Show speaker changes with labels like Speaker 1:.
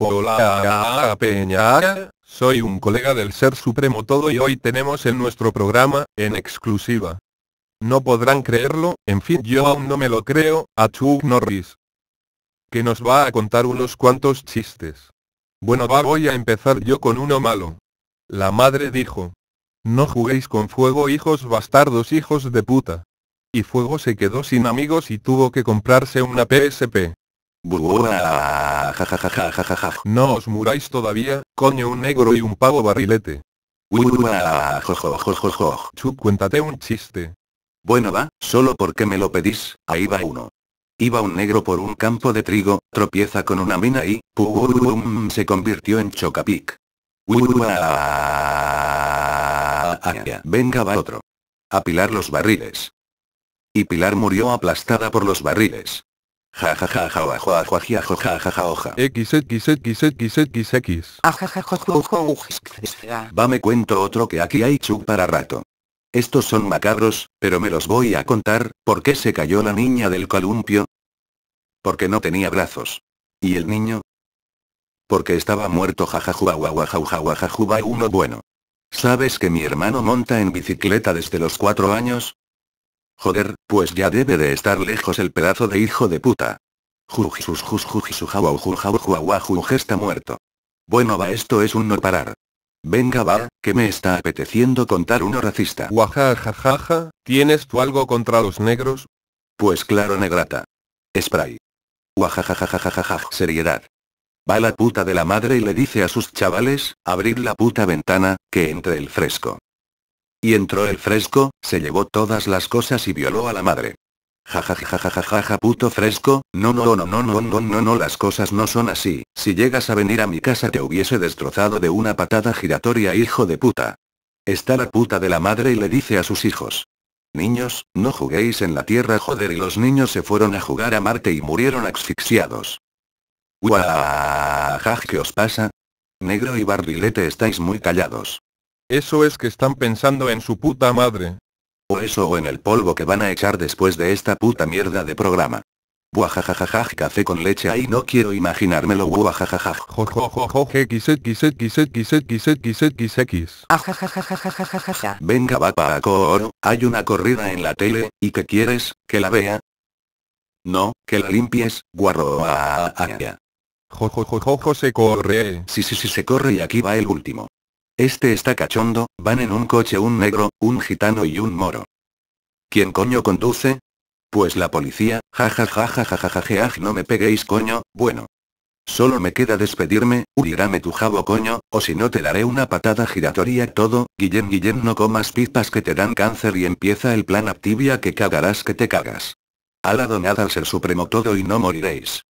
Speaker 1: Hola, ah, Peña. Soy un colega del Ser Supremo Todo y hoy tenemos en nuestro programa, en exclusiva. No podrán creerlo, en fin, yo aún no me lo creo, a Chuck Norris. Que nos va a contar unos cuantos chistes. Bueno, va, voy a empezar yo con uno malo. La madre dijo. No juguéis con fuego, hijos bastardos, hijos de puta. Y fuego se quedó sin amigos y tuvo que comprarse una PSP. No os muráis todavía, coño un negro y un pavo barrilete. cuéntate un chiste. Bueno va, solo porque me lo pedís,
Speaker 2: ahí va uno. Iba un negro por un campo de trigo, tropieza con una mina y, pum, se convirtió en chocapic. venga va otro. A Apilar los barriles. Y Pilar murió aplastada por los barriles. Ja ja ja ja ja ja ja ja ja Va me cuento otro que aquí hay chup para rato. Estos son macabros, pero me los voy a contar, ¿por qué se cayó la niña del columpio? Porque no tenía brazos. ¿Y el niño? Porque estaba muerto jajajuajuajuajuajuajuba uno bueno. ¿Sabes que mi hermano monta en bicicleta desde los cuatro años? Joder, pues ya debe de estar lejos el pedazo de hijo de puta. Jujisus está muerto. Bueno va esto es un no parar. Venga va, que me está apeteciendo contar uno racista. Guajajajaja, ¿tienes tú algo contra los negros? Pues claro negrata. Spray. Guajajajajajaja, seriedad. Va la puta de la madre y le dice a sus chavales, abrid la puta ventana, que entre el fresco. Y entró el fresco, se llevó todas las cosas y violó a la madre. ja puto fresco, no no no no no no no no las cosas no son así, si llegas a venir a mi casa te hubiese destrozado de una patada giratoria hijo de puta. Está la puta de la madre y le dice a sus hijos. Niños, no juguéis en la tierra joder y los niños se fueron a jugar a Marte y murieron asfixiados. ja ¿qué os pasa? Negro y barbilete estáis muy callados.
Speaker 1: Eso es que están pensando en su puta madre.
Speaker 2: O eso o en el polvo que van a echar después de esta puta mierda de programa. Buajajajajaj café con leche ahí no quiero imaginármelo buajajajaj.
Speaker 1: ja Venga hay una corrida en la tele, ¿y qué quieres, que la vea?
Speaker 2: No, que la limpies, guarro. se corre. Sí, sí, sí se corre y aquí va el último. Este está cachondo, van en un coche un negro, un gitano y un moro. ¿Quién coño conduce? Pues la policía, ja no me peguéis coño, bueno. Solo me queda despedirme, urirame tu jabo coño, o si no te daré una patada giratoria todo, Guillén Guillén no comas pipas que te dan cáncer y empieza el plan activia que cagarás que te cagas. Alado nada al ser supremo todo y no moriréis.